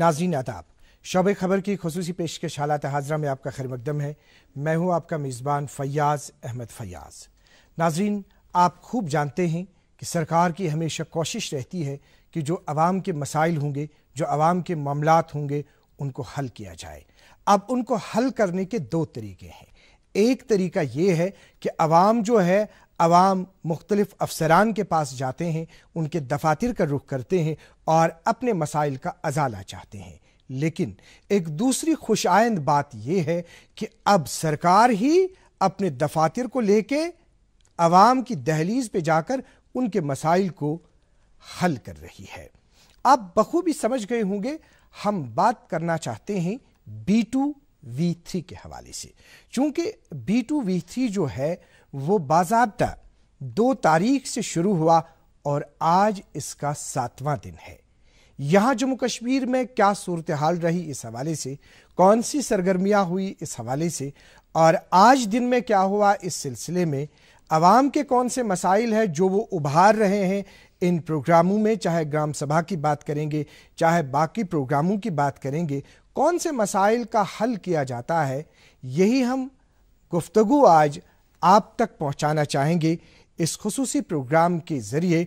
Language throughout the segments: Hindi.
नाजीन आदाब शब खबर की खसूसी पेशकश हालात हाजरा में आपका खैर मकदम है मैं हूँ आपका मेज़बान फ़याज़ अहमद फ़याज़ नाजरीन आप खूब जानते हैं कि सरकार की हमेशा कोशिश रहती है कि जो आवाम के मसाइल होंगे जो आवाम के मामला होंगे उनको हल किया जाए अब उनको हल करने के दो तरीके हैं एक तरीका ये है कि आवाम जो है आवाम मुख्तलिफ अफसरान के पास जाते हैं उनके दफातर का रुख करते हैं और अपने मसाइल का अजाला चाहते हैं लेकिन एक दूसरी खुशाइंद बात यह है कि अब सरकार ही अपने दफातर को लेके आवाम की दहलीज पे जाकर उनके मसाइल को हल कर रही है आप बखूबी समझ गए होंगे हम बात करना चाहते हैं बी टू वी थ्री के हवाले से चूंकि बी टू वी थ्री जो है वो बाजाबता दो तारीख से शुरू हुआ और आज इसका सातवां दिन है यहाँ जम्मू कश्मीर में क्या सूरत हाल रही इस हवाले से कौन सी सरगर्मियाँ हुई इस हवाले से और आज दिन में क्या हुआ इस सिलसिले में आवाम के कौन से मसाइल हैं जो वो उभार रहे हैं इन प्रोग्रामों में चाहे ग्राम सभा की बात करेंगे चाहे बाकी प्रोग्रामों की बात करेंगे कौन से मसाइल का हल किया जाता है यही हम गुफ्तगु आज आप तक पहुंचाना चाहेंगे इस खसूसी प्रोग्राम के ज़रिए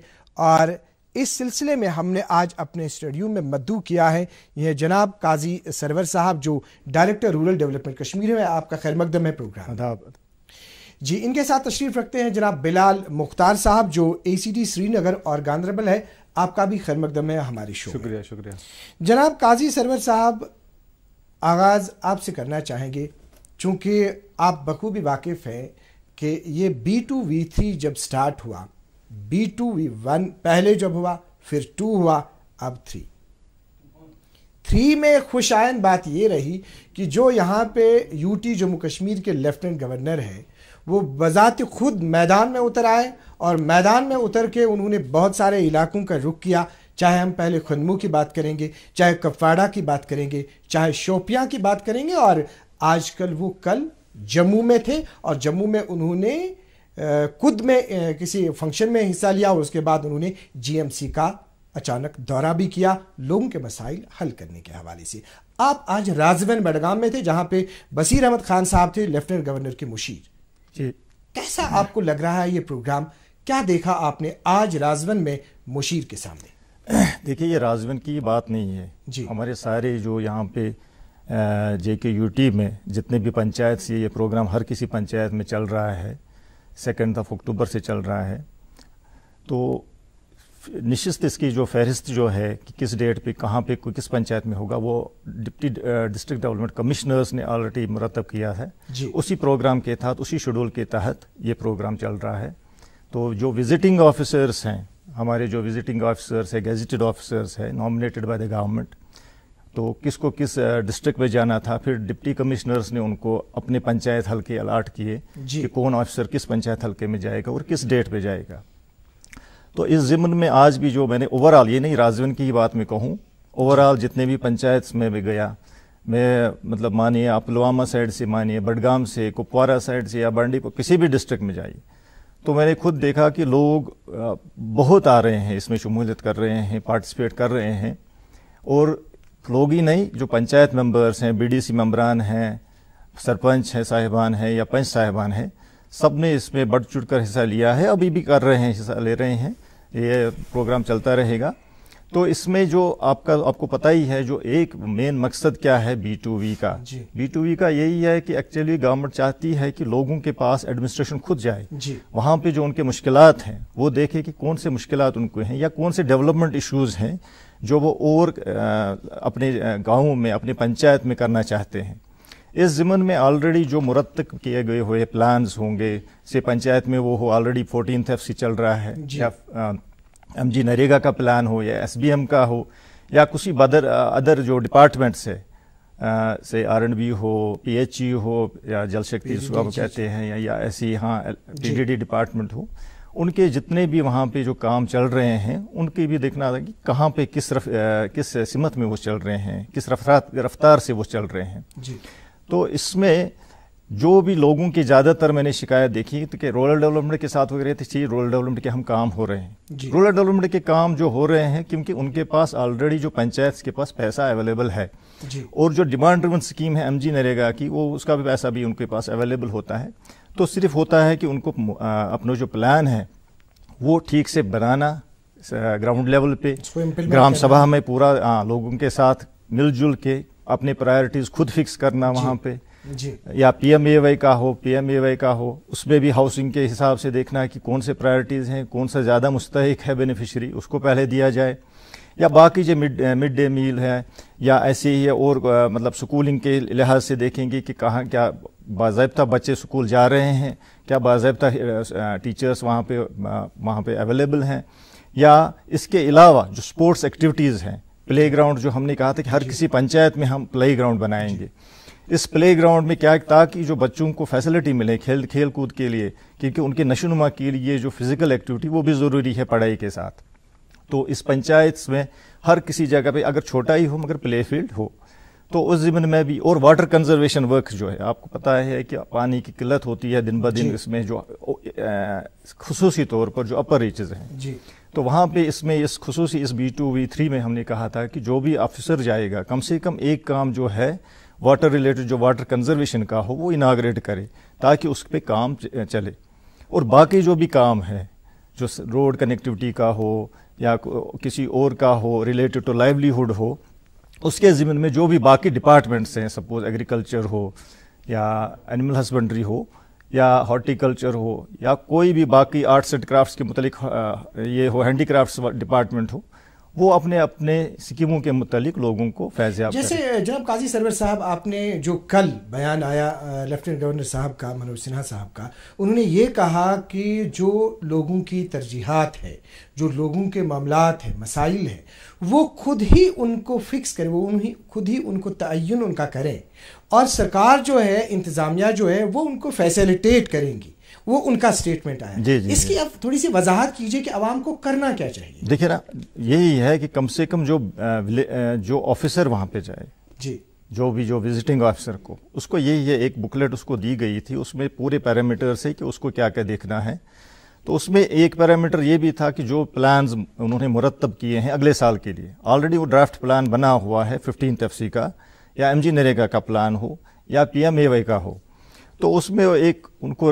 और इस सिलसिले में हमने आज अपने स्टूडियो में मद्दू किया है यह जनाब काजी सरवर साहब जो डायरेक्टर रूरल डेवलपमेंट कश्मीर में आपका खैर मकदम है प्रोग्राम जी इनके साथ तशरीफ़ रखते हैं जनाब बिलाल मुख्तार साहब जो ए सी टी श्रीनगर और गांधरबल है आपका भी खैर मकदम है हमारी शो शुक्रिया शुक्रिया जनाब काजी सरवर साहब आगाज़ आपसे करना चाहेंगे चूंकि आप बखूबी वाकिफ़ हैं कि ये बी टू वी थ्री जब स्टार्ट हुआ बी टू वी वन पहले जब हुआ फिर टू हुआ अब थ्री थ्री में खुशायन बात ये रही कि जो यहाँ पे यूटी जम्मू कश्मीर के लेफ्टिनेंट गवर्नर हैं वो बजात खुद मैदान में उतर आए और मैदान में उतर के उन्होंने बहुत सारे इलाकों का रुख किया चाहे हम पहले खुदमू की बात करेंगे चाहे कपवाड़ा की बात करेंगे चाहे शोपियाँ की बात करेंगे और आजकल वो कल जम्मू में थे और जम्मू में उन्होंने खुद में किसी फंक्शन में हिस्सा लिया और उसके बाद उन्होंने जीएमसी का अचानक दौरा भी किया लोगों के मसाइल हल करने के हवाले से आप आज राजवन बडगाम में थे जहां पे बसीर अहमद खान साहब थे लेफ्टिनेंट गवर्नर के मुशीर जी कैसा आपको लग रहा है ये प्रोग्राम क्या देखा आपने आज राजवन में मुशीर के सामने देखिए ये राजवन की बात नहीं है जी हमारे सारे जो यहाँ पे जे के यू टी में जितने भी पंचायत से ये प्रोग्राम हर किसी पंचायत में चल रहा है सेकेंड ऑफ अक्टूबर से चल रहा है तो निश्चित इसकी जो फहरिस्त जो है कि किस डेट पे कहाँ पे कोई किस पंचायत में होगा वो डिप्टी डिस्ट्रिक्ट डेवलपमेंट कमिश्नर्स ने ऑलरेडी मुरतब किया है उसी प्रोग्राम के तहत उसी शेड्यूल के तहत ये प्रोग्राम चल रहा है तो जो विजिटिंग ऑफिसर्स हैं हमारे जो विजिटिंग ऑफिसर्स है गेजिटेड ऑफिसर्स है नॉमिनेटेड बाय द गवर्नमेंट तो किसको किस डिस्ट्रिक्ट में जाना था फिर डिप्टी कमिश्नर्स ने उनको अपने पंचायत हल्के अलाट किए कि कौन ऑफिसर किस पंचायत हल्के में जाएगा और किस डेट पे जाएगा तो इस ज़िम्मन में आज भी जो मैंने ओवरऑल ये नहीं राजवन की ही बात में कहूँ ओवरऑल जितने भी पंचायत में भी गया मैं मतलब मानिए आप पुलवामा साइड से मानिए बडगाम से कुपवारा साइड से या बांडी को किसी भी डिस्ट्रिक्ट में जाइए तो मैंने खुद देखा कि लोग बहुत आ रहे हैं इसमें शमूलियत कर रहे हैं पार्टिसिपेट कर रहे हैं और लोग ही नहीं जो पंचायत मेंबर्स हैं बीडीसी मेंबरान हैं सरपंच हैं साहिबान हैं या पंच साहिबान हैं सब ने इसमें बढ़ चुट कर हिस्सा लिया है अभी भी कर रहे हैं हिस्सा ले रहे हैं ये प्रोग्राम चलता रहेगा तो इसमें जो आपका आपको पता ही है जो एक मेन मकसद क्या है बी टू वी का बी टू वी का यही है कि एक्चुअली गवर्नमेंट चाहती है कि लोगों के पास एडमिनिस्ट्रेशन खुद जाए वहाँ पे जो उनके मुश्किल हैं वो देखे कि कौन से मुश्किल उनको हैं या कौन से डेवलपमेंट इशूज़ हैं जो वो और अपने गाँव में अपने पंचायत में करना चाहते हैं इस ज़िमन में ऑलरेडी जो मुरतब किए गए हुए प्लान्स होंगे से पंचायत में वो हो ऑलरेडी फोर्टीन एफ सी चल रहा है या एम जी नरेगा का प्लान हो या एस बी एम का हो या किसी बदर अदर जो डिपार्टमेंट्स है आ, से आर एंड बी हो पी एच ई हो या जल शक्ति जिसको आप कहते हैं या, ऐसी हाँ डी डी डी डिपार्टमेंट हो उनके जितने भी वहाँ पे जो काम चल रहे हैं उनके भी देखना था कि कहाँ पे किस रफ, किस सिमत में वो चल रहे हैं किस रफ्तार से वो चल रहे हैं जी तो इसमें जो भी लोगों की ज़्यादातर मैंने शिकायत देखी तो कि रूरल डेवलपमेंट के साथ वगैरह रहे थे रूरल डेवलपमेंट के हम काम हो रहे हैं रूरल डेवलपमेंट के काम जो हो रहे हैं क्योंकि उनके पास ऑलरेडी जो पंचायत के पास पैसा अवेलेबल है और जो डिमांड रिवन स्कीम है एम जी नरेगा की वो उसका भी पैसा भी उनके पास अवेलेबल होता है तो सिर्फ होता है कि उनको अपना जो प्लान है वो ठीक से बनाना ग्राउंड लेवल पे ग्राम सभा में पूरा आ, लोगों के साथ मिलजुल के अपने प्रायोरिटीज़ खुद फिक्स करना वहाँ पे जी। या पी एम ए वाई का हो पी एम ए वाई का हो उसमें भी हाउसिंग के हिसाब से देखना है कि कौन से प्रायोरिटीज़ हैं कौन सा ज़्यादा मुस्तक है बेनिफिशरी उसको पहले दिया जाए या बाकी जो मिड मिड डे मील है या ऐसे ही और मतलब स्कूलिंग के लिहाज से देखेंगे कि कहाँ क्या बाबा बच्चे स्कूल जा रहे हैं क्या बाबा टीचर्स वहाँ पे वहाँ पे अवेलेबल हैं या इसके अलावा जो स्पोर्ट्स एक्टिविटीज़ हैं प्लेग्राउंड जो हमने कहा था कि हर किसी पंचायत में हम प्लेग्राउंड बनाएंगे इस प्लेग्राउंड में क्या ताकि जो बच्चों को फैसिलिटी मिले खेल खेल कूद के लिए क्योंकि उनके नशोनुमा के लिए जो फिज़िकल एक्टिविटी वो भी ज़रूरी है पढ़ाई के साथ तो इस पंचायत में हर किसी जगह पे अगर छोटा ही हो मगर प्ले फील्ड हो तो उस ज़मीन में भी और वाटर कंजर्वेशन वर्क जो है आपको पता है कि पानी की किल्लत होती है दिन ब दिन इसमें जो खसूस तौर पर जो अपर रीचेज हैं जी तो वहाँ पे इसमें इस खसूस इस बी टू वी थ्री में हमने कहा था कि जो भी ऑफिसर जाएगा कम से कम एक काम जो है वाटर रिलेटेड जो वाटर कंजर्वेशन का हो वो इनाग्रेट करे ताकि उस पर काम चले और बाकी जो भी काम है जो रोड कनेक्टिविटी का हो या किसी और का हो रिलेटेड टू लाइवलीहुड हो उसके ज़िम्मन में जो भी बाकी डिपार्टमेंट्स हैं सपोज एग्रीकल्चर हो या एनिमल हस्बेंड्री हो या हॉर्टिकल्चर हो या कोई भी बाकी आर्ट्स एंड क्राफ्ट्स के मतलब ये हो हैंडी क्राफ्ट डिपार्टमेंट हो वो अपने अपने स्कीमों के मुतालिक लोगों को फैजियाब जैसे जनाब काजी सरवर साहब आपने जो कल बयान आया लेफ्टिनेंट गवर्नर साहब का मनोज सिन्हा साहब का उन्होंने ये कहा कि जो लोगों की तरजीहत है जो लोगों के मामला हैं मसाइल हैं वो खुद ही उनको फिक्स करें वो उन्हीं खुद ही उनको तयन उनका करें और सरकार जो है इंतज़ामिया जो है वो उनको फैसिलिटेट करेंगी वो उनका स्टेटमेंट आया जी जी इसकी आप थोड़ी सी वजाहत कीजिए कि आवाम को करना क्या चाहिए देखिए ना यही है कि कम से कम जो जो ऑफिसर वहां पे जाए जी जो भी जो विजिटिंग ऑफिसर को उसको यही है एक बुकलेट उसको दी गई थी उसमें पूरे पैरामीटर से कि उसको क्या क्या देखना है तो उसमें एक पैरामीटर ये भी था कि जो प्लान्स उन्होंने मुरतब किए हैं अगले साल के लिए ऑलरेडी वो ड्राफ्ट प्लान बना हुआ है फिफ्टीन एफ का या एम जी नरेगा का प्लान हो या पी एम ए वाई का हो तो उसमें एक उनको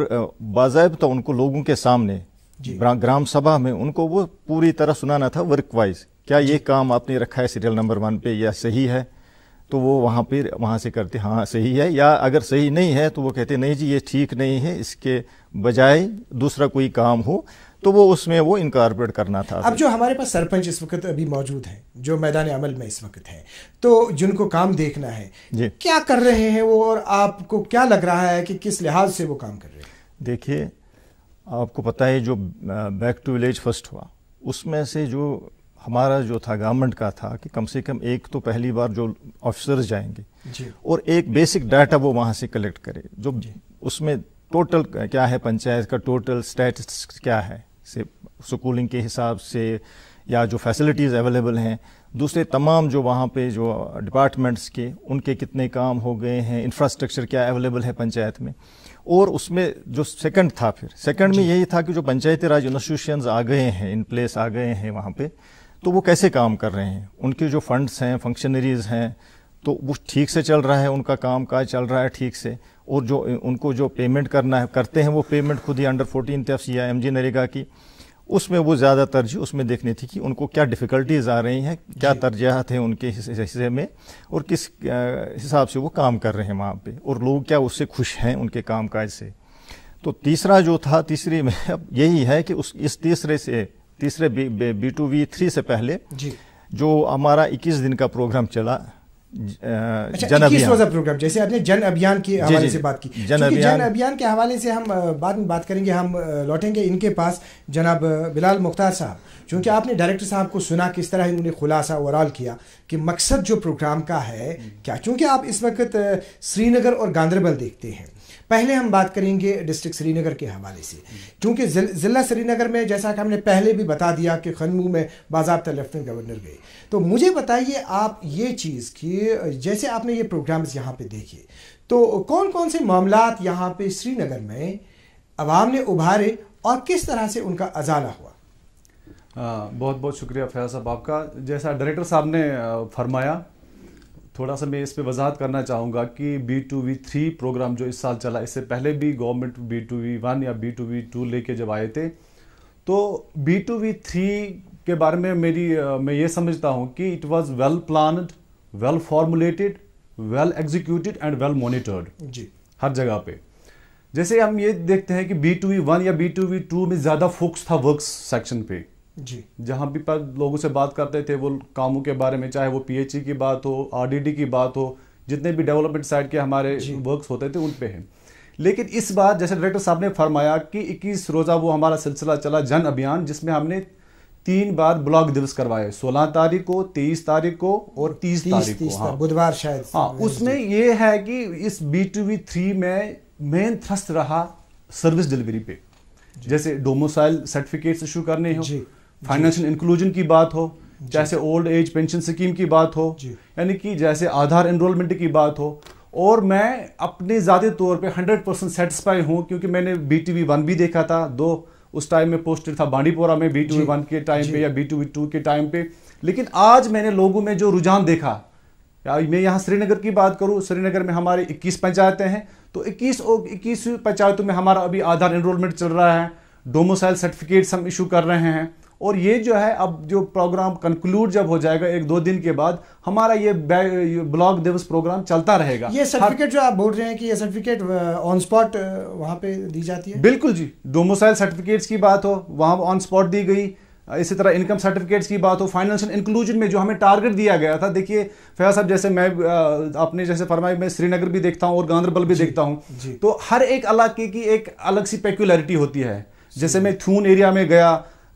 बाजायब उनको लोगों के सामने ग्राम सभा में उनको वो पूरी तरह सुनाना था वर्क वाइज क्या ये काम आपने रखा है सीरियल नंबर वन पे या सही है तो वो वहाँ पर वहाँ से करते हाँ सही है या अगर सही नहीं है तो वो कहते नहीं जी ये ठीक नहीं है इसके बजाय दूसरा कोई काम हो तो वो उसमें वो इनकारपोरेट करना था अब जो हमारे पास सरपंच इस वक्त अभी मौजूद हैं जो मैदान अमल में इस वक्त हैं तो जिनको काम देखना है जी क्या कर रहे हैं वो और आपको क्या लग रहा है कि किस लिहाज से वो काम कर रहे हैं देखिए आपको पता है जो बैक टू विलेज फर्स्ट हुआ उसमें से जो हमारा जो था गवर्नमेंट का था कि कम से कम एक तो पहली बार जो ऑफिसर्स जाएंगे और एक बेसिक डाटा वो वहाँ से कलेक्ट करे जो उसमें टोटल क्या है पंचायत का टोटल स्टेटस क्या है से स्कूलिंग के हिसाब से या जो फैसिलिटीज़ अवेलेबल हैं दूसरे तमाम जो वहाँ पे जो डिपार्टमेंट्स के उनके कितने काम हो गए हैं इंफ्रास्ट्रक्चर क्या अवेलेबल है पंचायत में और उसमें जो सेकंड था फिर सेकंड में यही था कि जो पंचायती राज इंस्टीट्यूशन आ गए हैं इन प्लेस आ गए हैं वहाँ पे तो वो कैसे काम कर रहे हैं उनके जो फंड्स हैं फंक्शनरीज हैं तो वो ठीक से चल रहा है उनका काम काज चल रहा है ठीक से और जो उनको जो पेमेंट करना है करते हैं वो पेमेंट खुद ही अंडर फोर्टीन एफ या एम जी नरेगा की उसमें वो ज़्यादा तरजीह उसमें देखनी थी कि उनको क्या डिफ़िकल्टीज आ रही हैं क्या तरजीहत हैं उनके हिस्से में और किस हिसाब से वो काम कर रहे हैं वहाँ पे और लोग क्या उससे खुश हैं उनके काम काज से तो तीसरा जो था तीसरी में अब यही है कि उस इस तीसरे से तीसरे बी टू वी थ्री से पहले जो हमारा इक्कीस दिन का प्रोग्राम चला अच्छा, जन अभियान प्रोग्राम जैसे आपने जन अभियान के हवाले से बात की जन अभियान जन अभियान के हवाले से हम बाद में बात करेंगे हम लौटेंगे इनके पास जनाब बिलाल मुख्तार साहब क्योंकि आपने डायरेक्टर साहब को सुना किस तरह इन्होंने खुलासा ओवरऑल किया कि मकसद जो प्रोग्राम का है क्या क्योंकि आप इस वक्त श्रीनगर और गांधरबल देखते हैं पहले हम बात करेंगे डिस्ट्रिक्ट श्रीनगर के हवाले से क्योंकि ज़िला श्रीनगर में जैसा कि हमने पहले भी बता दिया कि खनमू में बाबा लेफ्टिनेंट गवर्नर गए तो मुझे बताइए आप ये चीज़ कि जैसे आपने ये प्रोग्राम्स यहाँ पे देखे तो कौन कौन से मामला यहाँ पे श्रीनगर में आवाम ने उभारे और किस तरह से उनका अजाला हुआ आ, हाँ, बहुत बहुत शुक्रिया फैज़ साहब आपका जैसा डायरेक्टर साहब ने फरमाया थोड़ा सा मैं इस पर वजाहत करना चाहूँगा कि B two V three program जो इस साल चला इससे पहले भी government B two V one या बी टू वी टू लेके जब आए थे तो बी टू वी थ्री के बारे में मेरी मैं ये समझता हूँ कि it was well planned well formulated well executed and well monitored जी हर जगह पे जैसे हम ये देखते हैं कि बी टू वी वन या बी टू वी टू में ज़्यादा फोकस था वर्क सेक्शन पे जी जहाँ भी पर लोगों से बात करते थे वो कामों के बारे में चाहे वो पीएचई की बात हो आरडीडी की बात हो जितने भी डेवलपमेंट साइड के हमारे वर्क्स होते थे उन पे हैं लेकिन इस बार जैसे डायरेक्टर साहब ने फरमाया कि इक्कीस रोज़ा वो हमारा सिलसिला चला जन अभियान जिसमें हमने तीन बार ब्लॉक दिवस करवाए सोलह तारीख को तेईस तारीख को और तीस तारीख को हाँ बुधवार शायद हाँ उसमें ये है कि इस बी टू वी थ्री में मेन थ्रस्ट रहा सर्विस डिलीवरी पे जैसे डोमोसाइल सर्टिफिकेट्स इशू करने हो फाइनेंशियल इंक्लूजन की बात हो जैसे ओल्ड एज पेंशन स्कीम की बात हो यानी कि जैसे आधार एनरोलमेंट की बात हो और मैं अपने ज़्यादा तौर पे 100 परसेंट सेटिस्फाई हूँ क्योंकि मैंने बी टी वी वन भी देखा था दो उस टाइम में पोस्टेड था बांडीपोरा में बी टी वी वन के टाइम पे या बी टी वी टू के टाइम पे लेकिन आज मैंने लोगों में जो रुझान देखा या मैं यहाँ श्रीनगर की बात करूँ श्रीनगर में हमारे 21 पंचायतें हैं तो 21 और पंचायतों में हमारा अभी आधार एनरोलमेंट चल रहा है डोमोसाइल सर्टिफिकेट्स हम इशू कर रहे हैं और ये जो है अब जो प्रोग्राम कंक्लूड जब हो जाएगा एक दो दिन के बाद हमारा ये ब्लॉक दिवस प्रोग्राम चलता रहेगा ये सर्टिफिकेट जो आप बोल रहे हैं कि ये सर्टिफिकेट ऑन स्पॉट वहाँ पे दी जाती है बिल्कुल जी डोमोसाइल सर्टिफिकेट्स की बात हो वहाँ ऑन स्पॉट दी गई इसी तरह इनकम सर्टिफिकेट्स की बात हो फाइनेंशियल इंक्लूजन में जो हमें टारगेट दिया गया था देखिए फया साहब जैसे मैं अपने जैसे फरमाया मैं श्रीनगर भी देखता हूँ और गांधरबल भी देखता हूँ तो हर एक इलाके की एक अलग सी पेक्यूलरिटी होती है जैसे मैं थून एरिया में गया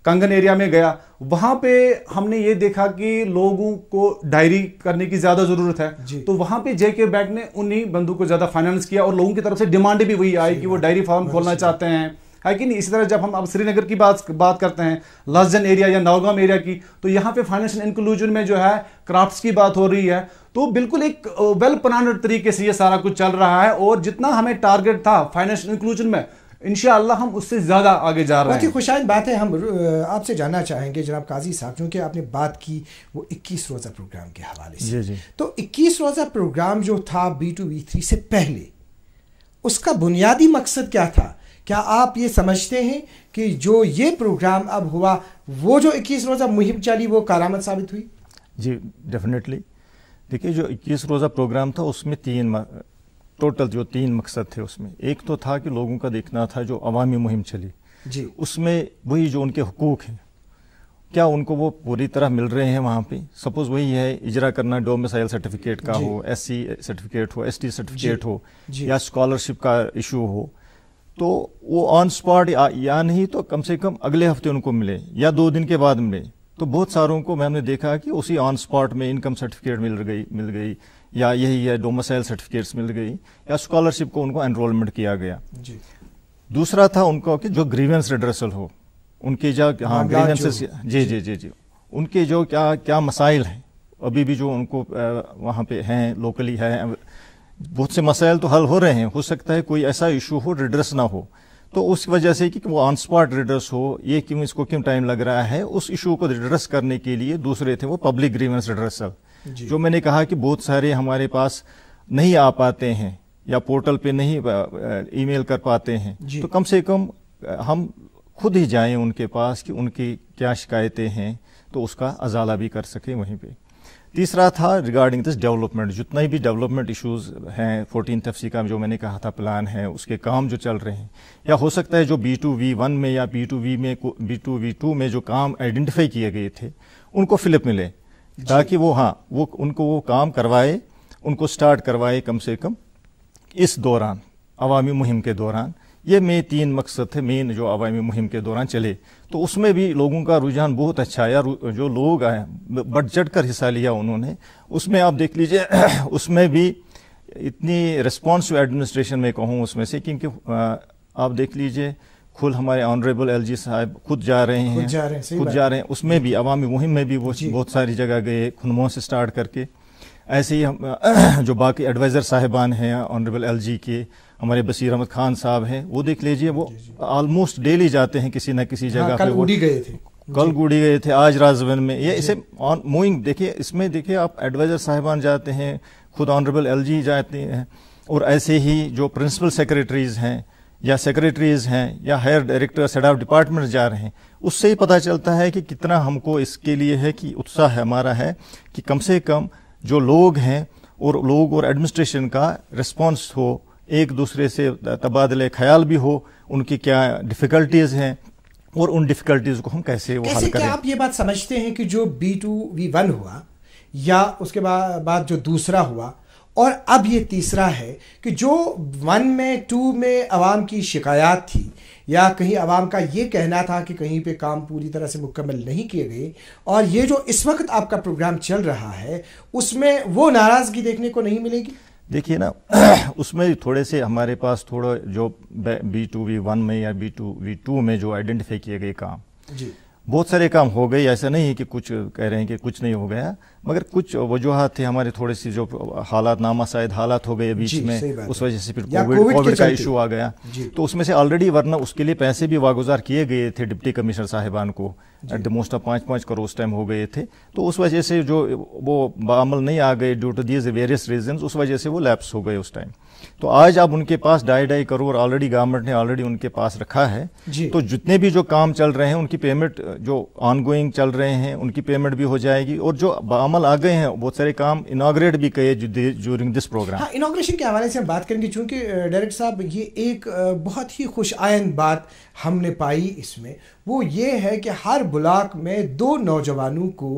कंगन एरिया में गया वहां पे हमने ये देखा कि लोगों को डायरी करने की ज्यादा जरूरत है तो वहां पे जेके बैंक ने उन्हीं बंदूक को ज्यादा फाइनेंस किया और लोगों की तरफ से डिमांड भी वही आई कि वो डायरी फार्म खोलना चाहते हैं है कि नहीं इसी तरह जब हम अब श्रीनगर की बात बात करते हैं लसजन एरिया या नौगाम एरिया की तो यहाँ पे फाइनेंशियल इंक्लूजन में जो है क्राफ्ट्स की बात हो रही है तो बिल्कुल एक वेल uh, प्लान तरीके से ये सारा कुछ चल रहा है और जितना हमें टारगेट था फाइनेंशियल इंक्लूजन में इन हम उससे ज़्यादा आगे जा रहे हैं बहुत खुशाइन बात है हम आपसे जानना चाहेंगे जनाब काजी साहब क्योंकि आपने बात की वो 21 रोज़ा प्रोग्राम के हवाले से जी जी तो 21 रोज़ा प्रोग्राम जो था बी टू बी थ्री से पहले उसका बुनियादी मकसद क्या था क्या आप ये समझते हैं कि जो ये प्रोग्राम अब हुआ वो जो 21 रोज़ा मुहिम चली वो कारामद साबित हुई जी डेफिनेटली देखिए जो 21 रोज़ा प्रोग्राम था उसमें तीन टोटल जो तीन मकसद थे उसमें एक तो था कि लोगों का देखना था जो अवामी मुहिम चली जी उसमें वही जो उनके हकूक़ हैं क्या उनको वो पूरी तरह मिल रहे हैं वहाँ पे सपोज वही है इजरा करना डोमिसाइल सर्टिफिकेट का हो एससी सर्टिफिकेट हो एसटी सर्टिफिकेट हो या स्कॉलरशिप का इशू हो तो वो ऑन स्पॉट या, या नहीं तो कम से कम अगले हफ्ते उनको मिले या दो दिन के बाद मिले तो बहुत सारों को मैंने देखा कि उसी ऑन स्पॉट में इनकम सर्टिफिकेट मिल गई मिल गई या यही है डोमसाइल सर्टिफिकेट्स मिल गई या स्कॉलरशिप को उनको एनरोलमेंट किया गया जी दूसरा था उनको कि जो ग्रीवेंस रिड्रेसल हो उनके जो हाँ ग्रीवेंस हाँ, जी जी जी जी उनके जो क्या क्या मसाइल हैं अभी भी जो उनको वहाँ पे हैं लोकली है बहुत से मसाइल तो हल हो रहे हैं हो सकता है कोई ऐसा इशू हो रिड्रेस ना हो तो उस वजह से कि वो ऑन स्पॉट रिड्रेस हो ये क्यों इसको क्यों टाइम लग रहा है उस इशू को रिड्रेस करने के लिए दूसरे थे वो पब्लिक ग्रीवेंस रिड्रेसल जो मैंने कहा कि बहुत सारे हमारे पास नहीं आ पाते हैं या पोर्टल पे नहीं ईमेल कर पाते हैं तो कम से कम हम खुद ही जाएं उनके पास कि उनकी क्या शिकायतें हैं तो उसका अजाला भी कर सकें वहीं पे तीसरा था रिगार्डिंग दिस डेवलपमेंट जितना भी डेवलपमेंट इश्यूज हैं फोर्टीन तफसी का जो मैंने कहा था प्लान है उसके काम जो चल रहे हैं या हो सकता है जो बी टू वी वन में या बी टू वी में बी टू वी टू में जो काम आइडेंटिफाई किए गए थे उनको फिलिप मिले ताकि वो हाँ वो उनको वो काम करवाए उनको स्टार्ट करवाए कम से कम इस दौरान अवामी मुहिम के दौरान ये मे तीन मकसद थे मेन जो अवामी मुहिम के दौरान चले तो उसमें भी लोगों का रुझान बहुत अच्छा आया जो लोग आए बढ़ चढ़ कर हिस्सा लिया उन्होंने उसमें आप देख लीजिए उसमें भी इतनी रिस्पॉन्स टू एडमिनिस्ट्रेशन में कहूँ उसमें से क्योंकि आप देख लीजिए खुल हमारे ऑनरेबल एल जी साहब खुद जा रहे हैं खुद जा रहे हैं खुद जा रहे हैं उसमें भी अवामी मुहिम में भी वो बहुत सारी जगह गए खुनमोह से स्टार्ट करके ऐसे ही हम जो बाकी एडवाइज़र साहिबान हैं ऑनरेबल एल जी के हमारे बशीर अहमद खान साहब हैं वो देख लीजिए वो ऑलमोस्ट डेली जाते हैं किसी न किसी हाँ, जगह पर उड़ी गए थे कल गुड़ी गए थे आज राजभवन में ये इसे ऑन मूविंग देखिए इसमें देखिए आप एडवाइज़र साहिबान जाते हैं खुद ऑनरेबल एलजी जाते हैं और ऐसे ही जो प्रिंसिपल सेक्रेटरीज़ हैं या सेक्रेटरीज हैं या higher directors head of department जा रहे हैं उससे ही पता चलता है कि कितना हमको इसके लिए है कि उत्साह है हमारा है कि कम से कम जो लोग हैं और लोग और एडमिनिस्ट्रेशन का रिस्पॉन्स हो एक दूसरे से तबादले ख्याल भी हो उनकी क्या डिफ़िकल्टीज़ हैं और उन डिफ़िकल्टीज़ को हम कैसे वो हल करें आप ये बात समझते हैं कि जो बी टू वी वन हुआ या उसके बाद जो दूसरा हुआ और अब ये तीसरा है कि जो वन में टू में आवाम की शिकायत थी या कहीं आवाम का ये कहना था कि कहीं पे काम पूरी तरह से मुकम्मल नहीं किए गए और ये जो इस वक्त आपका प्रोग्राम चल रहा है उसमें वो नाराज़गी देखने को नहीं मिलेगी देखिए ना उसमें थोड़े से हमारे पास थोड़ा जो बी टू वी वन में या बी टू वी टू में जो आइडेंटिफाई किए गए काम जी बहुत सारे काम हो गए ऐसा नहीं है कि कुछ कह रहे हैं कि कुछ नहीं हो गया मगर कुछ वजूहत थे हमारे थोड़े सी जो हालात शायद हालात हो गए बीच में उस वजह से फिर कोविड कोविड का इशू आ गया तो उसमें से ऑलरेडी वरना उसके लिए पैसे भी वागुजार किए गए थे डिप्टी कमिश्नर साहिबान को एट द मोस्ट ऑफ पाँच पाँच करोड़ उस टाइम हो गए थे तो उस वजह से जो वो बामल नहीं आ गए due to these various reason उस वजह से वो लैप्स हो गए उस टाइम तो आज अब उनके पास ढाई ढाई करोड़ ऑलरेडी गवर्नमेंट ने ऑलरेडी उनके पास रखा है तो जितने भी जो काम चल रहे हैं उनकी पेमेंट जो ऑनगोइंग चल रहे हैं उनकी पेमेंट भी हो जाएगी और जो अमल आ गए हैं बहुत सारे काम इनाग्रेट भी किए ज्यूरिंग दिस प्रोग्राम हाँ, इनाग्रेशन के हवाले से हम बात करेंगे चूंकि डायरेक्टर साहब ये एक बहुत ही खुश बात हमने पाई इसमें वो ये है कि हर ब्लॉक में दो नौजवानों को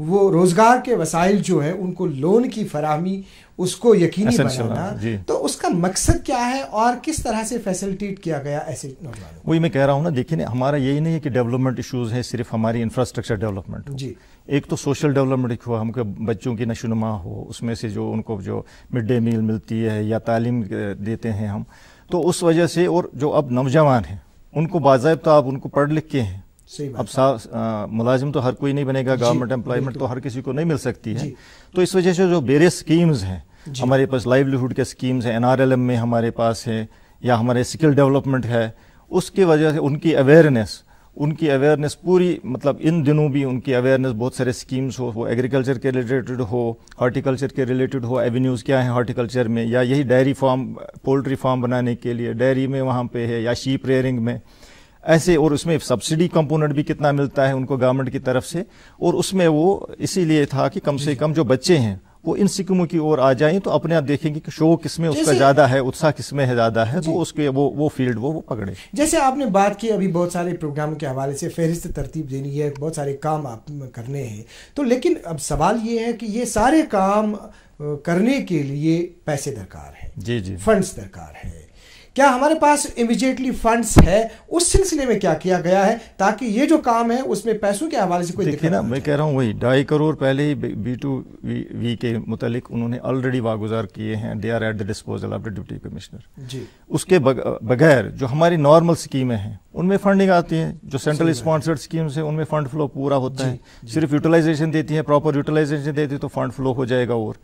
वो रोज़गार के वसाइल जो है उनको लोन की फरहमी उसको यकीनी बनाना हाँ, तो उसका मकसद क्या है और किस तरह से फैसिलिटेट किया गया ऐसे वही मैं कह रहा हूँ ना देखिए ना हमारा यही नहीं है कि डेवलपमेंट इशूज़ है सिर्फ हमारी इंफ्रास्ट्रक्चर डेवलपमेंट जी एक तो सोशल डेवलपमेंट हुआ हमके बच्चों की नशोनुमा हो उसमें से जो उनको जो मिड डे मील मिलती है या तालीम देते हैं हम तो उस वजह से और जो अब नौजवान हैं उनको बाजायबा तो आप उनको पढ़ लिख के हैं अब सा, मुलाजिम तो हर कोई नहीं बनेगा गवर्नमेंट एम्प्लॉयमेंट तो हर किसी को नहीं मिल सकती है तो इस वजह से जो बेरे स्कीम्स हैं हमारे पास लाइवलीहुड के स्कीम्स हैं एनआरएलएम में हमारे पास है या हमारे स्किल डेवलपमेंट है उसकी वजह से उनकी अवेयरनेस उनकी अवेयरनेस पूरी मतलब इन दिनों भी उनकी अवेयरनेस बहुत सारे स्कीम्स हो वो एग्रीकल्चर के रिलेटेड हो हॉर्टिकल्चर के रिलेटेड हो एवेन्यूज़ क्या हैं हॉर्टिकल्चर में या यही डेयरी फार्म पोल्ट्री फार्म बनाने के लिए डेयरी में वहाँ पे है या शीप रेयरिंग में ऐसे और उसमें सब्सिडी कंपोनेंट भी कितना मिलता है उनको गवर्नमेंट की तरफ से और उसमें वो इसीलिए था कि कम से कम जो बच्चे हैं वो इन सिक्किमों की ओर आ जाएं तो अपने आप देखेंगे कि शो किसमें उसका ज्यादा है उत्साह किसमें है ज्यादा है तो उसके वो वो फील्ड वो वो पकड़े जैसे आपने बात की अभी बहुत सारे प्रोग्राम के हवाले से फहरिस्त तरतीब देनी है बहुत सारे काम आप करने हैं तो लेकिन अब सवाल ये है कि ये सारे काम करने के लिए पैसे दरकार है जी जी फंड्स दरकार है क्या हमारे पास इमिजिएटली फंड्स है उस सिलसिले में क्या किया गया है ताकि ये जो काम है उसमें पैसों के हवाले से कोई देखिए ना मैं कह रहा हूँ वही ढाई करोड़ पहले ही बी टू वी, वी के मुतालिक उन्होंने ऑलरेडी वागुजार किए हैं they are at the disposal of the deputy commissioner जी उसके बगैर जो हमारी नॉर्मल स्कीमें हैं उनमें फंडिंग आती है जो सेंट्रल स्पॉन्सर्ड स्कीम्स है उनमें फंड फ्लो पूरा होता है सिर्फ यूटिलाइजेशन देती है प्रॉपर यूटिलाइजेशन देती है तो फंड फ्लो हो जाएगा और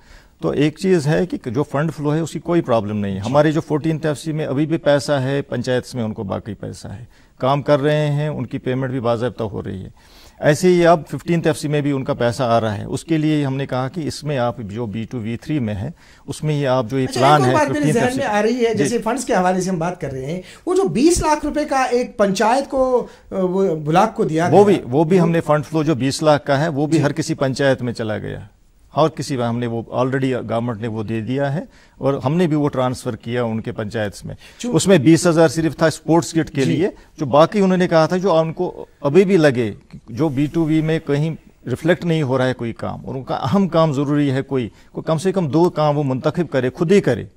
तो एक चीज़ है कि जो फंड फ्लो है उसकी कोई प्रॉब्लम नहीं है हमारे जो फोर्टीन एफ में अभी भी पैसा है पंचायत में उनको बाकी पैसा है काम कर रहे हैं उनकी पेमेंट भी बाबा हो रही है ऐसे ही अब फिफ्टीन एफ में भी उनका पैसा आ रहा है उसके लिए हमने कहा कि इसमें आप जो बी टू वी थ्री में है उसमें ये आप जो ये अच्छा, प्लान है मेरे आ रही है जैसे फंड्स के हवाले से हम बात कर रहे हैं वो जो बीस लाख रुपए का एक पंचायत को ब्लॉक को दिया वो भी वो भी हमने फंड फ्लो जो बीस लाख का है वो भी हर किसी पंचायत में चला गया हर किसी में हमने वो ऑलरेडी गवर्नमेंट ने वो दे दिया है और हमने भी वो ट्रांसफर किया उनके पंचायत में उसमें बीस हजार सिर्फ था स्पोर्ट्स किट के लिए जो बाकी उन्होंने कहा था जो उनको अभी भी लगे जो बी टू बी में कहीं रिफ्लेक्ट नहीं हो रहा है कोई काम और उनका अहम काम जरूरी है कोई को कम से कम दो काम वो मुंतखब करे खुद ही करे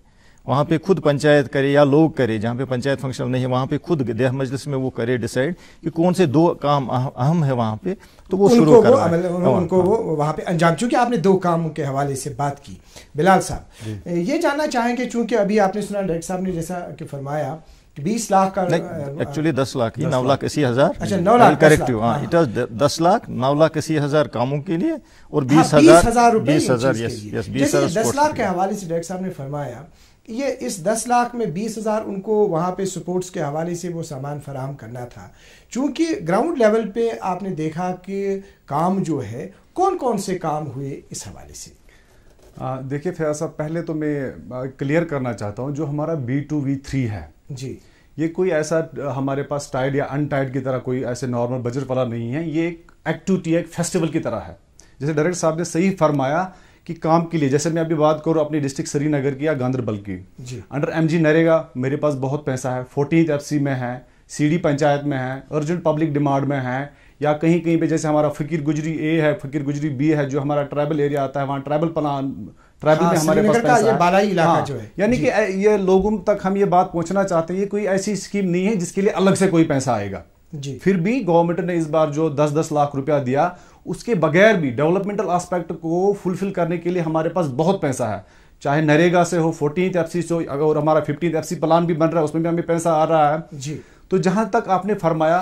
वहाँ पे खुद पंचायत करे या लोग करे जहाँ पे पंचायत फंक्शन नहीं है वहाँ पे खुद देह मजलिस में वो करे डिसाइड कि कौन से दो काम अहम है वहाँ पे तो वो शुरू कर उनको हाँ, हाँ। वो वहाँ पे अंजाम चूंकि आपने दो कामों के हवाले से बात की बिलाल साहब ये जानना चाहेंगे चूंकि अभी आपने सुना डायरेक्टर साहब ने जैसा कि फरमाया बीस लाख का एक्चुअली दस लाख नौ लाख अस्सी हजार अच्छा नौ लाख यू हाँ इट हाँ, दस लाख नौ लाख अस्सी हजार कामों के लिए और बीस हजार बीस हजार बीस हजार दस लाख के हवाले से डायरेक्टर साहब ने फरमाया ये इस दस लाख में बीस हज़ार उनको वहाँ पे सपोर्ट्स के हवाले से वो सामान फराहम करना था चूँकि ग्राउंड लेवल पे आपने देखा कि काम जो है कौन कौन से काम हुए इस हवाले से देखिए फयाज साहब पहले तो मैं क्लियर करना चाहता हूँ जो हमारा बी टू वी थ्री है जी ये कोई ऐसा हमारे पास टाइड या अनटाइड की तरह कोई ऐसे नॉर्मल बजट वाला नहीं है ये एक एक्टिविटी एक फेस्टिवल की तरह है जैसे डायरेक्टर साहब ने सही फरमाया कि काम के लिए जैसे मैं अभी बात करूँ अपनी डिस्ट्रिक्ट श्रीनगर की या गांधरबल की अंडर एम जी नरेगा मेरे पास बहुत पैसा है फोर्टीन एफ में है सीडी पंचायत में है अर्जेंट पब्लिक डिमांड में है या कहीं कहीं पे जैसे हमारा फकीर गुजरी ए है फकीर गुजरी बी है जो हमारा ट्राइबल एरिया आता है वहाँ ट्राइबल प्लान ट्राइबल हाँ, में हमारे पास पैसा ये बालाई इलाका हाँ, जो है यानी कि ये लोगों तक हम ये बात पहुंचना चाहते हैं ये कोई ऐसी स्कीम नहीं है जिसके लिए अलग से कोई पैसा आएगा जी फिर भी गवर्नमेंट ने इस बार जो 10-10 लाख रुपया दिया उसके बगैर भी डेवलपमेंटल आस्पेक्ट को फुलफिल करने के लिए हमारे पास बहुत पैसा है चाहे नरेगा से हो फोर्टीन एफ सी से हो और हमारा फिफ्टीन एफ सी प्लान भी बन रहा है उसमें भी हमें पैसा आ रहा है जी तो जहां तक आपने फरमाया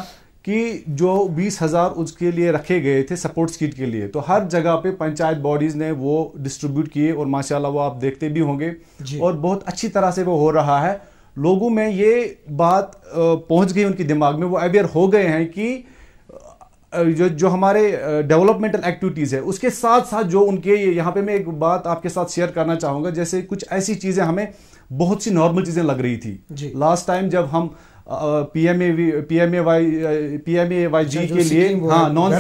कि जो बीस हज़ार उसके लिए रखे गए थे सपोर्ट स्कीट के लिए तो हर जगह पे पंचायत बॉडीज़ ने वो डिस्ट्रीब्यूट किए और माशाल्लाह वो आप देखते भी होंगे और बहुत अच्छी तरह से वो हो रहा है लोगों में ये बात पहुंच गई उनके दिमाग में वो अवेयर हो गए हैं कि जो जो हमारे डेवलपमेंटल एक्टिविटीज़ है उसके साथ साथ जो उनके यहाँ पे मैं एक बात आपके साथ शेयर करना चाहूँगा जैसे कुछ ऐसी चीज़ें हमें बहुत सी नॉर्मल चीज़ें लग रही थी लास्ट टाइम जब हम P M A P M A Y P M A Y G के लिए हाँ नॉन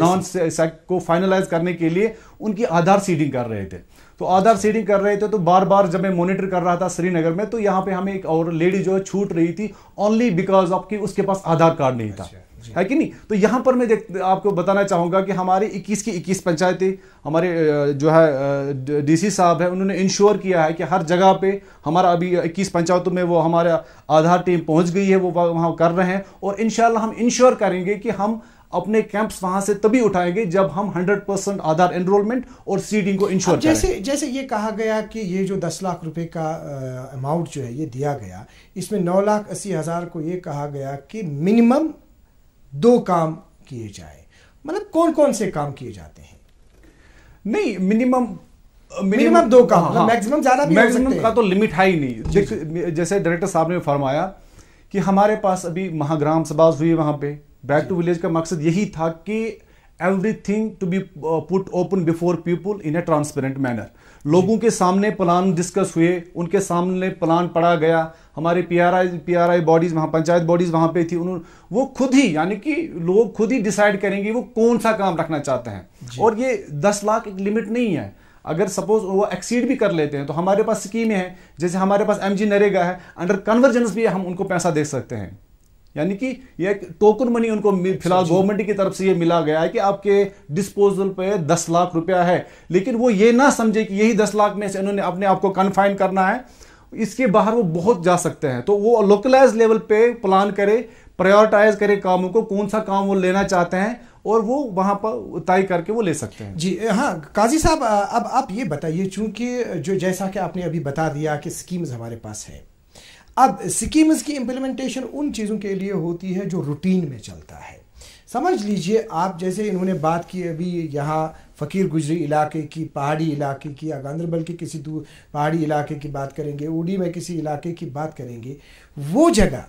नॉन सेक को फाइनलाइज करने के लिए उनकी आधार सीडिंग कर रहे थे तो आधार सीडिंग कर रहे थे तो बार बार जब मैं मॉनिटर कर रहा था श्रीनगर में तो यहाँ पे हमें एक और लेडी जो है छूट रही थी ओनली बिकॉज ऑफ कि उसके पास आधार कार्ड नहीं था अच्छा। है कि नहीं तो यहाँ पर मैं देख आपको बताना चाहूँगा कि हमारे 21 की 21 पंचायतें हमारे जो है डीसी साहब है उन्होंने इंश्योर किया है कि हर जगह पे हमारा अभी 21 पंचायतों में वो हमारा आधार टीम पहुँच गई है वो वहाँ कर रहे हैं और इन हम इंश्योर करेंगे कि हम अपने कैंप्स वहां से तभी उठाएंगे जब हम 100 परसेंट आधार एनरोलमेंट और सीडिंग को इंश्योर जैसे जैसे ये कहा गया कि ये जो 10 लाख रुपए का अमाउंट जो है ये दिया गया इसमें नौ लाख अस्सी हज़ार को ये कहा गया कि मिनिमम दो काम किए जाए मतलब कौन कौन से काम किए जाते हैं नहीं मिनिमम मिनिमम uh, दो काम हाँ, मैक्सिमम हाँ। ज्यादा मैक्सिमम का तो लिमिट है ही नहीं जैसे डायरेक्टर साहब ने फरमाया कि हमारे पास अभी महाग्राम सभा हुई वहां पे बैक टू विलेज का मकसद यही था कि everything to be put open before before in a transparent manner लोगों के सामने प्लान डिस्कस हुए उनके सामने प्लान पढ़ा गया हमारे पीआरआई पीआरआई बॉडीज वहाँ पंचायत बॉडीज वहाँ पे थी उन्होंने वो खुद ही यानी कि लोग खुद ही डिसाइड करेंगे वो कौन सा काम रखना चाहते हैं और ये दस लाख एक लिमिट नहीं है अगर सपोज वो एक्सीड भी कर लेते हैं तो हमारे पास स्कीमें हैं जैसे हमारे पास एम जी नरेगा है अंडर कन्वर्जेंस भी हम उनको पैसा दे सकते हैं यानी कि ये टोकन मनी उनको अच्छा, फिलहाल गवर्नमेंट अच्छा। की तरफ से ये मिला गया है कि आपके डिस्पोजल पे दस लाख रुपया है लेकिन वो ये ना समझे कि यही दस लाख में से उन्होंने अपने आप को कन्फाइन करना है इसके बाहर वो बहुत जा सकते हैं तो वो लोकलाइज लेवल पे प्लान करे प्रायोरिटाइज करे कामों को कौन सा काम वो लेना चाहते हैं और वो वहाँ पर तय करके वो ले सकते हैं जी हाँ काजी साहब अब आप ये बताइए चूंकि जो जैसा कि आपने अभी बता दिया कि स्कीम्स हमारे पास है अब स्कीम्स की इम्प्लीमेंटेशन उन चीज़ों के लिए होती है जो रूटीन में चलता है समझ लीजिए आप जैसे इन्होंने बात की अभी यहाँ फ़कीर गुजरी इलाके की पहाड़ी इलाके की या गांधरबल के किसी दूर पहाड़ी इलाके की बात करेंगे उड़ी में किसी इलाके की बात करेंगे वो जगह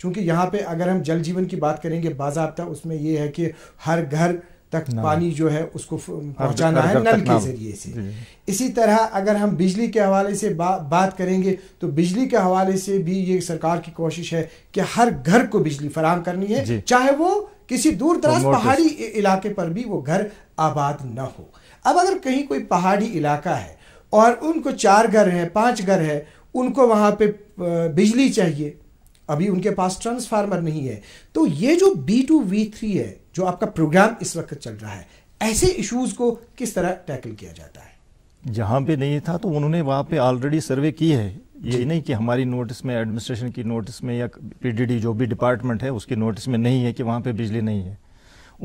चूँकि यहाँ पे अगर हम जल जीवन की बात करेंगे बाज़ाबता उसमें ये है कि हर घर तक पानी जो है उसको हाँ, पहुंचाना है नल के जरिए से इसी तरह अगर हम बिजली के हवाले से बा, बात करेंगे तो बिजली के हवाले से भी ये सरकार की कोशिश है कि हर घर को बिजली फराहम करनी है चाहे वो किसी दूर दराज पहाड़ी इलाके पर भी वो घर आबाद ना हो अब अगर कहीं कोई पहाड़ी इलाका है और उनको चार घर हैं पांच घर हैं उनको वहाँ पे बिजली चाहिए अभी उनके पास ट्रांसफार्मर नहीं है तो ये जो बी टू वी थ्री है जो आपका प्रोग्राम इस वक्त चल रहा है ऐसे इश्यूज को किस तरह टैकल किया जाता है जहाँ पे नहीं था तो उन्होंने वहाँ पे ऑलरेडी सर्वे की है ये नहीं कि हमारी नोटिस में एडमिनिस्ट्रेशन की नोटिस में या पीडीडी जो भी डिपार्टमेंट है उसकी नोटिस में नहीं है कि वहाँ पे बिजली नहीं है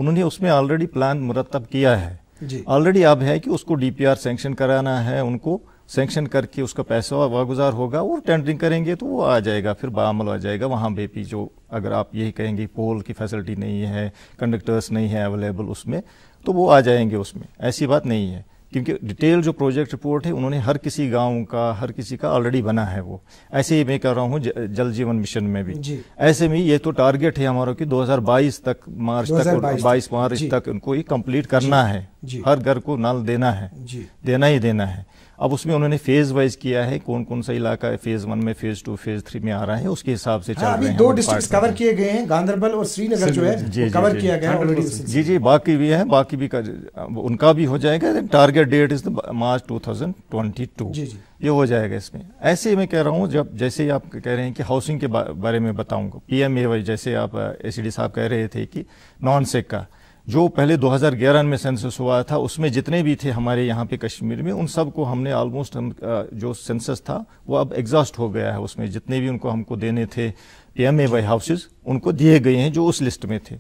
उन्होंने उसमें ऑलरेडी प्लान मुरतब किया है ऑलरेडी अब है कि उसको डीपीआर सैंक्शन कराना है उनको सेंक्शन करके उसका पैसा वागुजार होगा वो टेंडरिंग करेंगे तो वो आ जाएगा फिर बामल आ जाएगा वहाँ पे भी जो अगर आप यही कहेंगे पोल की फैसिलिटी नहीं है कंडक्टर्स नहीं है अवेलेबल उसमें तो वो आ जाएंगे उसमें ऐसी बात नहीं है क्योंकि डिटेल जो प्रोजेक्ट रिपोर्ट है उन्होंने हर किसी गांव का हर किसी का ऑलरेडी बना है वो ऐसे ही मैं कर रहा हूँ जल जीवन मिशन में भी ऐसे में ये तो टारगेट है हमारा कि 2022 तक मार्च 2022 तक 22 मार्च तक उनको ये कंप्लीट करना है हर घर को नल देना है देना ही देना है अब उसमें उन्होंने फेज वाइज किया है कौन कौन सा इलाका है फेज वन में फेज टू फेज थ्री में आ रहा है उसके हिसाब से हाँ, चल हाँ, रहे हैं दो डिस्ट्रिक्ट कवर किए गए हैं गांधरबल और श्रीनगर जो है जी, कवर किया गया ऑलरेडी जी जी बाकी भी है बाकी भी कर, उनका भी हो जाएगा target date is March two thousand twenty two ये हो जाएगा इसमें ऐसे मैं कह रहा हूँ जब जैसे आप कह रहे हैं कि हाउसिंग के बारे में बताऊंगा पी एम ए वाई जैसे आप ए डी साहब कह रहे थे कि नॉन सेक का जो पहले 2011 में सेंसस हुआ था उसमें जितने भी थे हमारे यहाँ पे कश्मीर में उन सब को हमने ऑलमोस्ट हम जो सेंसस था वो अब एग्जॉस्ट हो गया है उसमें जितने भी उनको हमको देने थे P M A Y houses उनको दिए गए हैं जो उस लिस्ट में थे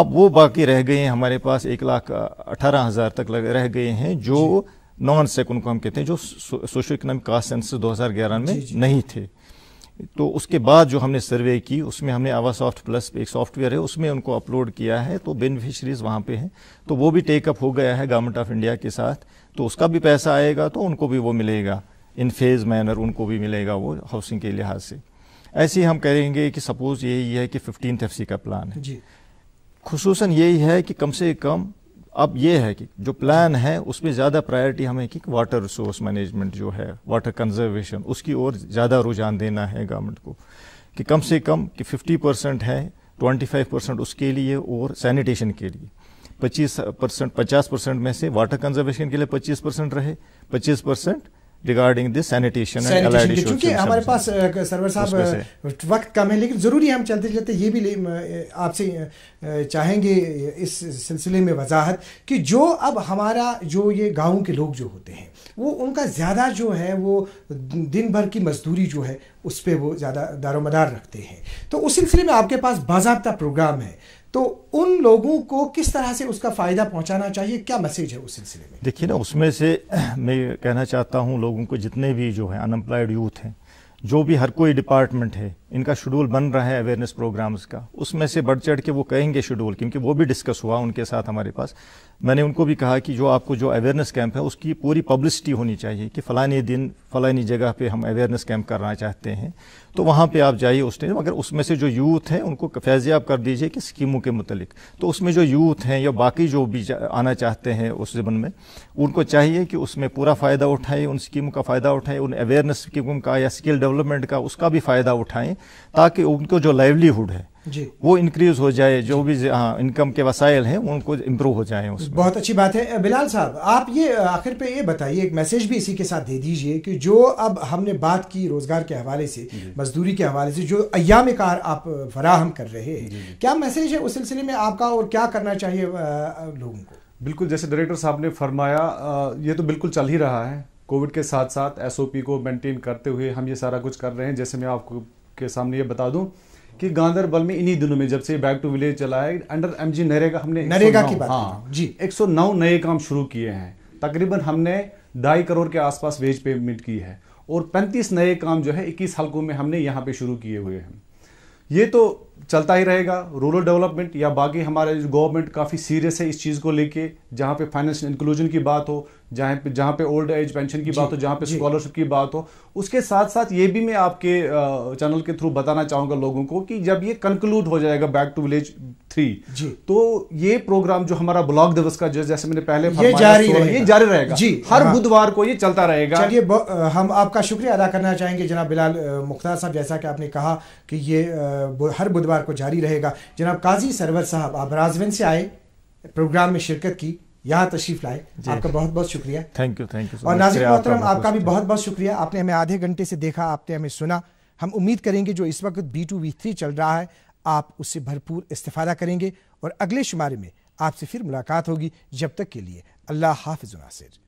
अब वो बाकी रह गए हैं हमारे पास एक लाख अठारह हज़ार तक रह गए हैं जो नॉन सेक उनको हम कहते हैं जो सोशो इकोनॉमिक कास्ट सेंसस दो में नहीं थे तो उसके बाद जो हमने सर्वे की उसमें हमने आवा सॉफ्ट प्लस एक सॉफ्टवेयर है उसमें उनको अपलोड किया है तो बेनिफिशरीज वहाँ पे हैं तो वो भी टेकअप हो गया है गवर्नमेंट ऑफ इंडिया के साथ तो उसका भी पैसा आएगा तो उनको भी वो मिलेगा इन फेज मैनर उनको भी मिलेगा वो हाउसिंग के लिहाज से ऐसे हम कहेंगे कि सपोज यही है कि फिफ्टीन एफ का प्लान है जी खसूस यही है कि कम से कम अब ये है कि जो प्लान है उसमें ज़्यादा प्रायोरिटी हमें कि वाटर रिसोर्स मैनेजमेंट जो है वाटर कंजर्वेशन उसकी ओर ज़्यादा रुझान देना है गवर्नमेंट को कि कम से कम कि 50 परसेंट है 25 परसेंट उसके लिए और सैनिटेशन के लिए 25 परसेंट पचास परसेंट में से वाटर कंजर्वेशन के लिए 25 परसेंट रहे 25 परसेंट रिगार्डिंग दिस सैनिटेशन क्योंकि हमारे पास सरवर साहब वक्त कम है लेकिन ज़रूरी हम चलते चलते ये भी आपसे चाहेंगे इस सिलसिले में वजाहत कि जो अब हमारा जो ये गाँव के लोग जो होते हैं वो उनका ज़्यादा जो है वो दिन भर की मजदूरी जो है उस पर वो ज़्यादा दारोमदार रखते हैं तो उस सिलसिले में आपके पास बाजाबा प्रोग्राम है तो उन लोगों को किस तरह से उसका फ़ायदा पहुंचाना चाहिए क्या मैसेज है उस सिलसिले में देखिए ना उसमें से मैं कहना चाहता हूं लोगों को जितने भी जो है अनएम्प्लॉयड यूथ हैं जो भी हर कोई डिपार्टमेंट है इनका शेड्यूल बन रहा है अवेयरनेस प्रोग्राम्स का उसमें से बढ़ चढ़ के वो कहेंगे शेड्यूल क्योंकि वो भी डिस्कस हुआ उनके साथ हमारे पास मैंने उनको भी कहा कि जो आपको जो अवेयरनेस कैंप है उसकी पूरी पब्लिसिटी होनी चाहिए कि फ़लानी दिन फ़लानी जगह पे हम अवेयरनेस कैंप करना चाहते हैं तो वहाँ पे आप जाइए उस टाइम मगर उसमें से जो यूथ हैं उनको फैजियाब कर दीजिए कि स्कीमों के मतलब तो उसमें जो यूथ हैं या बाकी जो भी आना चाहते हैं उस जमन में उनको चाहिए कि उसमें पूरा फ़ायदा उठाएं उन स्कीमों का फ़ायदा उठाएं उन अवेयरनेस स्कीमों का या स्किल डेवलपमेंट का उसका भी फ़ायदा उठाएं ताकि उनको जो लाइवलीहुड है वो इंक्रीज हो जाए जो भी हाँ इनकम के वसायल हैं उनको इम्प्रूव हो जाए उसमें बहुत अच्छी बात है बिलाल साहब आप ये आखिर पे ये बताइए एक मैसेज भी इसी के साथ दे दीजिए कि जो अब हमने बात की रोजगार के हवाले से मजदूरी के हवाले से जो अयाम कार आप फराहम कर रहे हैं क्या मैसेज है उस सिलसिले में आपका और क्या करना चाहिए लोगों को बिल्कुल जैसे डायरेक्टर साहब ने फरमाया ये तो बिल्कुल चल ही रहा है कोविड के साथ साथ एसओपी को मेंटेन करते हुए हम ये सारा कुछ कर रहे हैं जैसे मैं आपको के सामने ये बता दूं कि गांधरबल में इन्हीं दिनों में जब से बैक टू विलेज चला है अंडर एम जी नरेगा हमने नरेगा की बात हाँ जी 109 नए काम शुरू किए हैं तकरीबन हमने ढाई करोड़ के आसपास वेज पेमेंट की है और 35 नए काम जो है 21 हलकों में हमने यहाँ पे शुरू किए हुए हैं ये तो चलता ही रहेगा रूरल डेवलपमेंट या बाकी हमारे गवर्नमेंट काफ़ी सीरियस है इस चीज़ को लेके जहाँ पे फाइनेंशियल इंक्लूजन की बात हो जहाँ पे जहाँ पे ओल्ड एज पेंशन की बात हो जहाँ पे स्कॉलरशिप की बात हो उसके साथ साथ ये भी मैं आपके चैनल के थ्रू बताना चाहूँगा लोगों को कि जब ये कंक्लूड हो जाएगा बैक टू विलेज थ्री तो ये प्रोग्राम जो हमारा ब्लॉक दिवस का जैसे मैंने पहले ये जारी ये जारी रहेगा जी हर हाँ। बुधवार को ये चलता रहेगा चलिए हम आपका शुक्रिया अदा करना चाहेंगे जनाब बिलाल मुख्तार साहब जैसा कि आपने कहा कि ये हर बुधवार को जारी रहेगा जनाब काजी सरवर साहब आप राजवन से आए प्रोग्राम में शिरकत की यहाँ तशरीफ लाए आपका बहुत बहुत शुक्रिया थैंक यू थैंक यू और नाजिक मोहतरम आपका भी बहुत बहुत शुक्रिया आपने हमें आधे घंटे से देखा आपने हमें सुना हम उम्मीद करेंगे जो इस वक्त बी टू वी थ्री चल रहा है आप उससे भरपूर इस्तेफादा करेंगे और अगले शुमारे में आपसे फिर मुलाकात होगी जब तक के लिए अल्लाह हाफिज नासिर